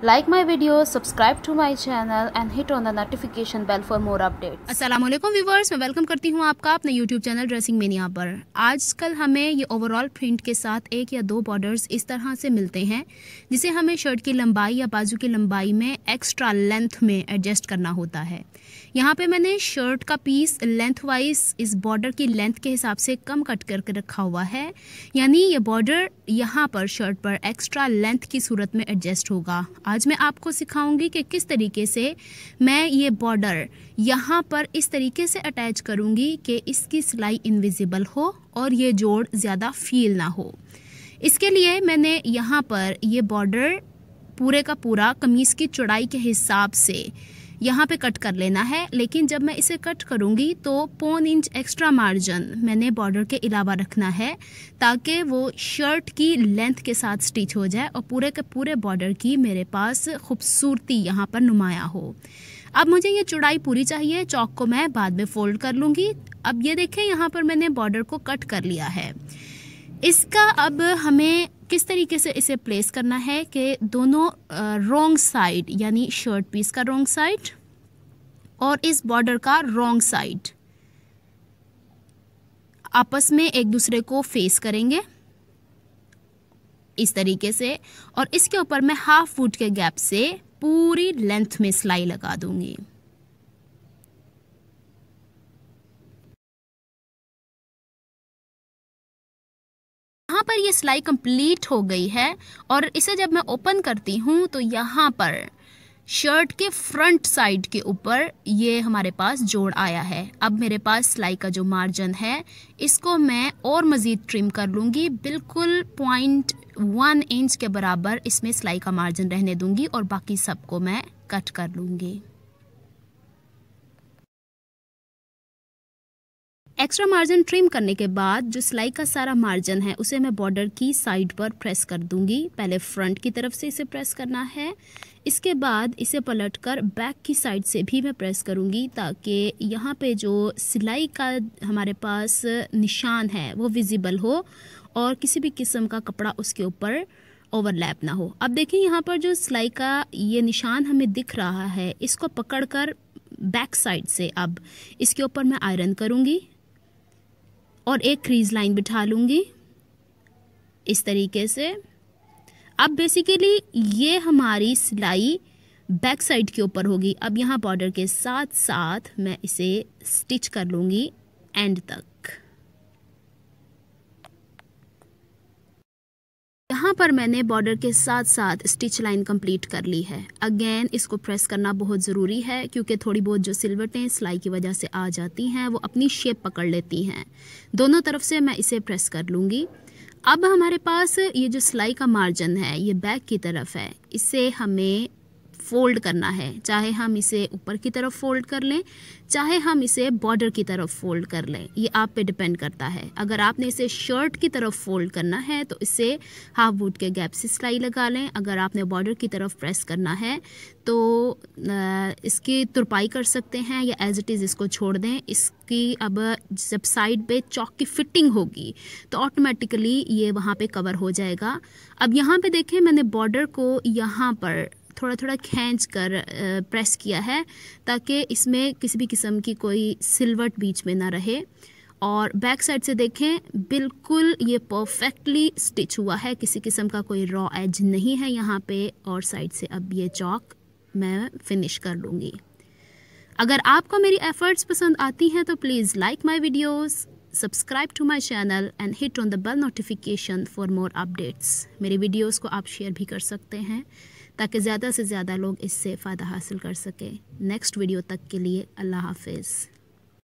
Like my video, subscribe to my channel and hit on the notification bell for more updates. अस्सलाम वालेकुम viewers मैं welcome करती हूँ आपका अपने YouTube चैनल ड्रेसिंग मेनिया पर आजकल हमें ये ओवरऑल प्रिंट के साथ एक या दो बॉर्डर्स इस तरह से मिलते हैं जिसे हमें शर्ट की लंबाई या बाजू की लंबाई में एक्स्ट्रा लेंथ में एडजस्ट करना होता है यहाँ पे मैंने शर्ट का पीस लेंथ वाइज इस बॉर्डर की लेंथ के हिसाब से कम कट करके रखा हुआ है यानी ये बॉर्डर यहाँ पर शर्ट पर एक्स्ट्रा लेंथ की सूरत में एडजस्ट होगा आज मैं आपको सिखाऊंगी कि किस तरीके से मैं ये बॉर्डर यहाँ पर इस तरीके से अटैच करूँगी कि इसकी सिलाई इनविजिबल हो और ये जोड़ ज़्यादा फील ना हो इसके लिए मैंने यहाँ पर ये बॉर्डर पूरे का पूरा कमीज़ की चौड़ाई के हिसाब से यहाँ पे कट कर लेना है लेकिन जब मैं इसे कट करूँगी तो पौन इंच एक्स्ट्रा मार्जिन मैंने बॉर्डर के अलावा रखना है ताकि वो शर्ट की लेंथ के साथ स्टिच हो जाए और पूरे के पूरे बॉर्डर की मेरे पास खूबसूरती यहाँ पर नुमाया हो अब मुझे ये चौड़ाई पूरी चाहिए चौक को मैं बाद में फोल्ड कर लूँगी अब ये देखें यहाँ पर मैंने बॉर्डर को कट कर लिया है इसका अब हमें किस तरीके से इसे प्लेस करना है कि दोनों रोंग साइड यानी शर्ट पीस का रोंग साइड और इस बॉर्डर का रोंग साइड आपस में एक दूसरे को फेस करेंगे इस तरीके से और इसके ऊपर मैं हाफ फुट के गैप से पूरी लेंथ में सिलाई लगा दूंगी यहाँ पर ये सिलाई कंप्लीट हो गई है और इसे जब मैं ओपन करती हूँ तो यहाँ पर शर्ट के फ्रंट साइड के ऊपर ये हमारे पास जोड़ आया है अब मेरे पास सिलाई का जो मार्जिन है इसको मैं और मज़ीद ट्रिम कर लूँगी बिल्कुल पॉइंट वन इंच के बराबर इसमें सिलाई का मार्जिन रहने दूँगी और बाकी सबको मैं कट कर लूँगी एक्स्ट्रा मार्जिन ट्रिम करने के बाद जो सिलाई का सारा मार्जिन है उसे मैं बॉर्डर की साइड पर प्रेस कर दूंगी पहले फ्रंट की तरफ से इसे प्रेस करना है इसके बाद इसे पलटकर बैक की साइड से भी मैं प्रेस करूंगी ताकि यहाँ पे जो सिलाई का हमारे पास निशान है वो विजिबल हो और किसी भी किस्म का कपड़ा उसके ऊपर ओवरलैप ना हो अब देखिए यहाँ पर जो सिलाई का ये निशान हमें दिख रहा है इसको पकड़कर बैक साइड से अब इसके ऊपर मैं आयरन करूँगी और एक क्रीज लाइन बिठा लूँगी इस तरीके से अब बेसिकली ये हमारी सिलाई बैक साइड के ऊपर होगी अब यहाँ बॉर्डर के साथ साथ मैं इसे स्टिच कर लूँगी एंड तक यहाँ पर मैंने बॉर्डर के साथ साथ स्टिच लाइन कंप्लीट कर ली है अगेन इसको प्रेस करना बहुत ज़रूरी है क्योंकि थोड़ी बहुत जो सिलवटें सिलाई की वजह से आ जाती हैं वो अपनी शेप पकड़ लेती हैं दोनों तरफ से मैं इसे प्रेस कर लूँगी अब हमारे पास ये जो सिलाई का मार्जिन है ये बैक की तरफ है इसे हमें फोल्ड करना है चाहे हम इसे ऊपर की तरफ फोल्ड कर लें चाहे हम इसे बॉर्डर की तरफ फोल्ड कर लें ये आप पे डिपेंड करता है अगर आपने इसे शर्ट की तरफ फोल्ड करना है तो इसे हाफ बूट के गैप से सिलाई लगा लें अगर आपने बॉर्डर की तरफ प्रेस करना है तो इसकी तुरपाई कर सकते हैं या एज इट इज़ इसको छोड़ दें इसकी अब जब साइड पे चौक की फिटिंग होगी तो ऑटोमेटिकली ये वहाँ पे कवर हो जाएगा अब यहाँ पे देखें मैंने बॉर्डर को यहाँ पर थोड़ा थोड़ा खींच कर प्रेस किया है ताकि इसमें किसी भी किस्म की कोई सिलवट बीच में ना रहे और बैक साइड से देखें बिल्कुल ये परफेक्टली स्टिच हुआ है किसी किस्म का कोई रॉ एज नहीं है यहाँ पे और साइड से अब ये चौक मैं फिनिश कर लूँगी अगर आपको मेरी एफ़र्ट्स पसंद आती हैं तो please like my videos subscribe to my channel and hit on the bell notification for more updates मेरे वीडियोज़ को आप शेयर भी कर सकते हैं ताकि ज़्यादा से ज़्यादा लोग इससे फ़ायदा हासिल कर सकें नेक्स्ट वीडियो तक के लिए अल्लाह हाफिज़